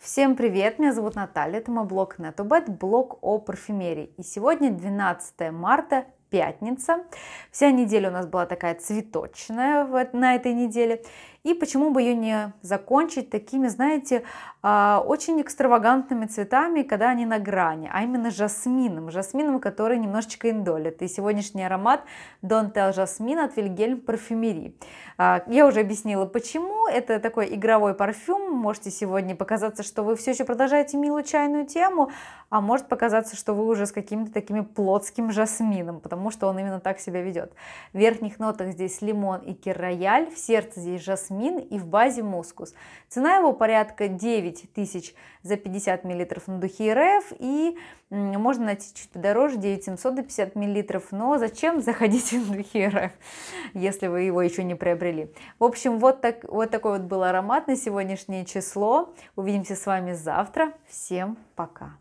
Всем привет, меня зовут Наталья, это мой блог NetoBet, блог о парфюмерии. И сегодня 12 марта пятница. Вся неделя у нас была такая цветочная в, на этой неделе. И почему бы ее не закончить такими, знаете, а, очень экстравагантными цветами, когда они на грани, а именно жасмином, жасмином, который немножечко индолит. И сегодняшний аромат Don't Tell Jasmine от Вильгельм Парфюмери. А, я уже объяснила, почему. Это такой игровой парфюм. Можете сегодня показаться, что вы все еще продолжаете милую чайную тему, а может показаться, что вы уже с каким-то такими плотским жасмином, потому потому что он именно так себя ведет. В верхних нотах здесь лимон и киррояль, в сердце здесь жасмин и в базе мускус. Цена его порядка 9 тысяч за 50 мл на духе РФ и можно найти чуть подороже, 9700 до 50 мл, но зачем заходить в духе РФ, если вы его еще не приобрели. В общем, вот, так, вот такой вот был аромат на сегодняшнее число. Увидимся с вами завтра. Всем пока!